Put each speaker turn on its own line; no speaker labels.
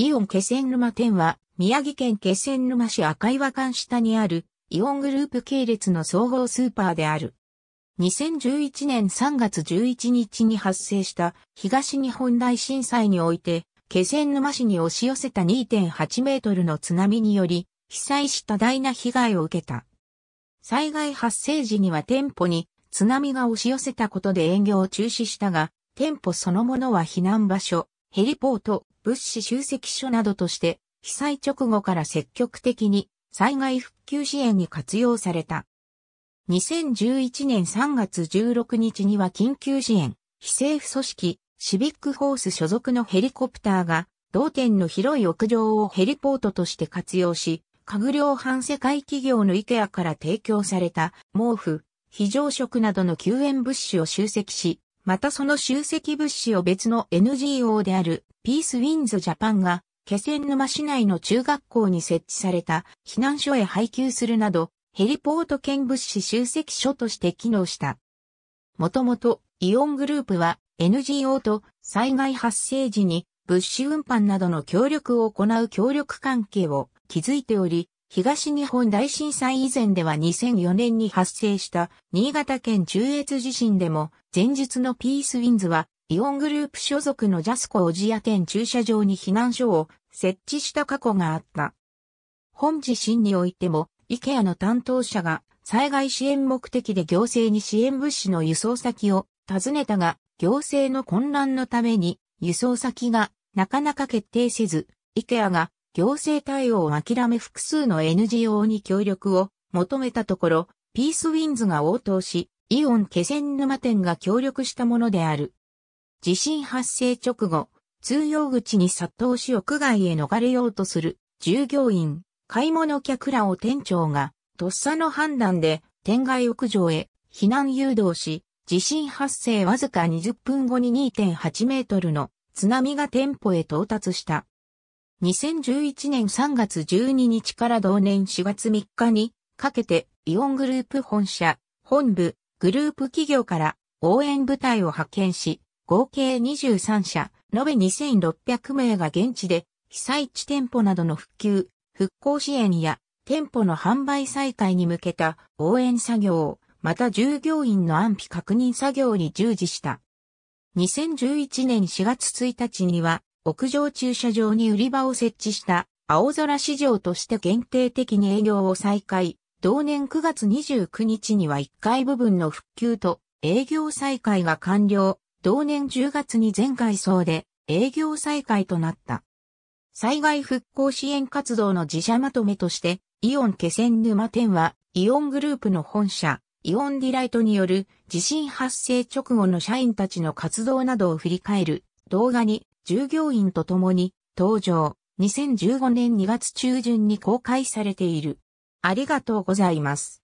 イオン気仙沼店は、宮城県気仙沼市赤岩館下にある、イオングループ系列の総合スーパーである。2011年3月11日に発生した東日本大震災において、気仙沼市に押し寄せた2.8メートルの津波により、被災し多大な被害を受けた。災害発生時には店舗に津波が押し寄せたことで営業を中止したが、店舗そのものは避難場所、ヘリポート、物資集積所などとして、被災直後から積極的に災害復旧支援に活用された。2011年3月16日には緊急支援、非政府組織、シビックホース所属のヘリコプターが、同店の広い屋上をヘリポートとして活用し、家具量販世界企業のイケアから提供された毛布、非常食などの救援物資を集積し、またその集積物資を別の NGO であるピースウィンズジャパンが気仙沼市内の中学校に設置された避難所へ配給するなどヘリポート兼物資集積所として機能した。もともとイオングループは NGO と災害発生時に物資運搬などの協力を行う協力関係を築いており、東日本大震災以前では2004年に発生した新潟県中越地震でも前日のピースウィンズはイオングループ所属のジャスコオジア店駐車場に避難所を設置した過去があった。本地震においてもイケアの担当者が災害支援目的で行政に支援物資の輸送先を尋ねたが行政の混乱のために輸送先がなかなか決定せずイケアが行政対応を諦め複数の NGO に協力を求めたところ、ピースウィンズが応答し、イオン気仙沼店が協力したものである。地震発生直後、通用口に殺到し屋外へ逃れようとする従業員、買い物客らを店長が、とっさの判断で店外屋上へ避難誘導し、地震発生わずか20分後に2.8メートルの津波が店舗へ到達した。2011年3月12日から同年4月3日にかけてイオングループ本社、本部、グループ企業から応援部隊を派遣し、合計23社、延べ2600名が現地で被災地店舗などの復旧、復興支援や店舗の販売再開に向けた応援作業、また従業員の安否確認作業に従事した。2011年4月1日には屋上駐車場に売り場を設置した青空市場として限定的に営業を再開。同年9月29日には1階部分の復旧と営業再開が完了。同年10月に全階層で営業再開となった。災害復興支援活動の自社まとめとして、イオン気仙沼店は、イオングループの本社、イオンディライトによる地震発生直後の社員たちの活動などを振り返る動画に従業員と共に登場。2015年2月中旬に公開されている。ありがとうございます。